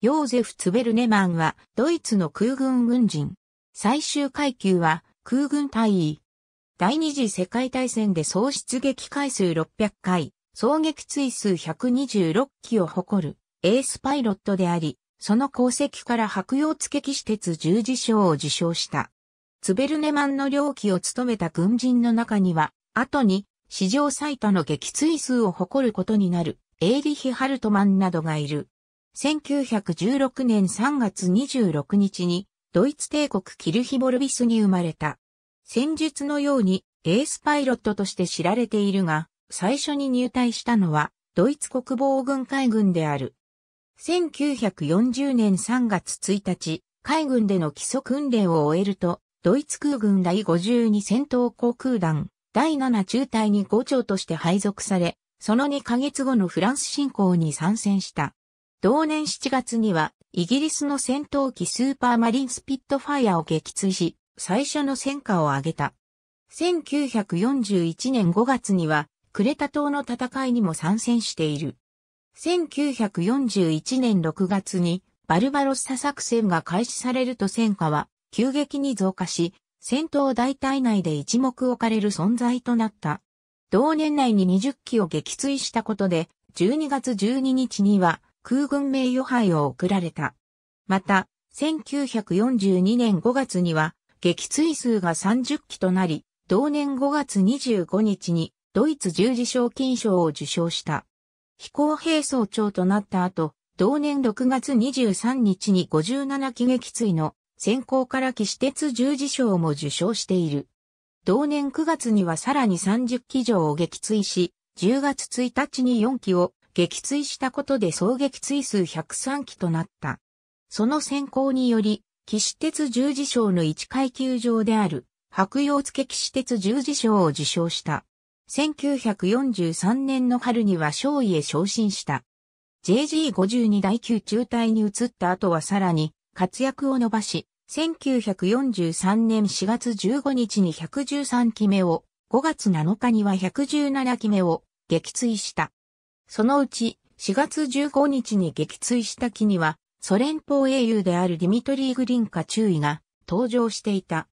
ヨーゼフ・ツベルネマンはドイツの空軍軍人。最終階級は空軍大尉。第二次世界大戦で総出撃回数600回、総撃追数126機を誇るエースパイロットであり、その功績から白洋付騎士鉄十字章を受章した。ツベルネマンの領旗を務めた軍人の中には、後に史上最多の撃墜数を誇ることになるエイリヒ・ハルトマンなどがいる。1916年3月26日にドイツ帝国キルヒボルビスに生まれた。戦術のようにエースパイロットとして知られているが、最初に入隊したのはドイツ国防軍海軍である。1940年3月1日、海軍での基礎訓練を終えると、ドイツ空軍第52戦闘航空団、第7中隊に5長として配属され、その2ヶ月後のフランス侵攻に参戦した。同年7月には、イギリスの戦闘機スーパーマリンスピットファイアを撃墜し、最初の戦果を挙げた。1941年5月には、クレタ島の戦いにも参戦している。1941年6月に、バルバロッサ作戦が開始されると戦果は急激に増加し、戦闘大隊内で一目置かれる存在となった。同年内に20機を撃墜したことで、12月12日には空軍名誉杯を贈られた。また、1942年5月には、撃墜数が30機となり、同年5月25日にドイツ十字賞金賞を受賞した。飛行兵総長となった後、同年6月23日に57機撃墜の先行から騎士鉄十字賞も受賞している。同年9月にはさらに30機以上を撃墜し、10月1日に4機を撃墜したことで総撃墜数103機となった。その先行により、騎士鉄十字章の1階級上である、白洋付騎士鉄十字章を受賞した。1943年の春には少尉へ昇進した。JG52 第9中隊に移った後はさらに活躍を伸ばし、1943年4月15日に113期目を、5月7日には117期目を撃墜した。そのうち4月15日に撃墜した機には、ソ連邦英雄であるディミトリー・グリンカ中尉が登場していた。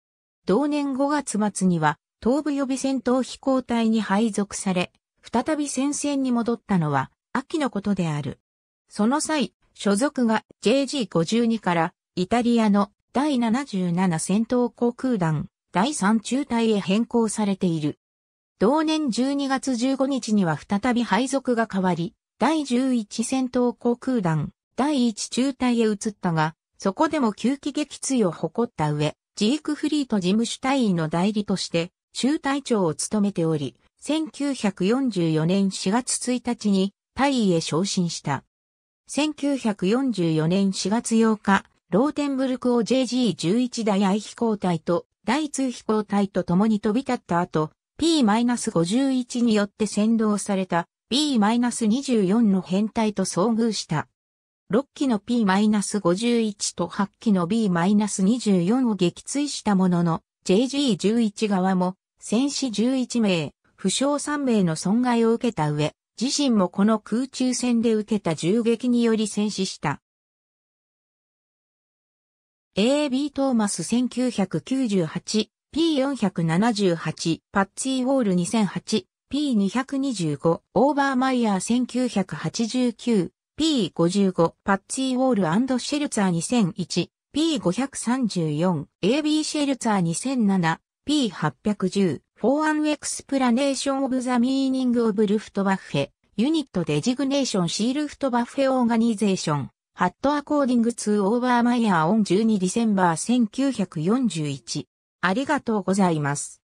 同年5月末には、東部予備戦闘飛行隊に配属され、再び戦線に戻ったのは、秋のことである。その際、所属が JG52 からイタリアの第77戦闘航空団第3中隊へ変更されている。同年12月15日には再び配属が変わり、第11戦闘航空団、第1中隊へ移ったが、そこでも急激撃墜を誇った上、ジークフリート事務主隊員の代理として、中隊長を務めており、1944年4月1日に隊員へ昇進した。1944年4月8日、ローテンブルクを JG11 代愛飛行隊と第2飛行隊と共に飛び立った後、P-51 によって先導された B-24 の編隊と遭遇した。6機の P-51 と8機の B-24 を撃墜したものの、JG11 側も戦死11名、負傷3名の損害を受けた上、自身もこの空中戦で受けた銃撃により戦死した。A.B. トーマス1998 P478、パッツィーウォール2008、P225、オーバーマイヤー1989、P55、パッツィーウォールシェルツァー2001、P534、AB シェルツァー2007、P810、フォーアンエクスプラネーションオブザミーニングオブルフトバッフェ、ユニットデジグネーションシールフトバッフェオーガニゼーション、ハットアコーディング2オーバーマイヤーオン12ディセンバー1941。ありがとうございます。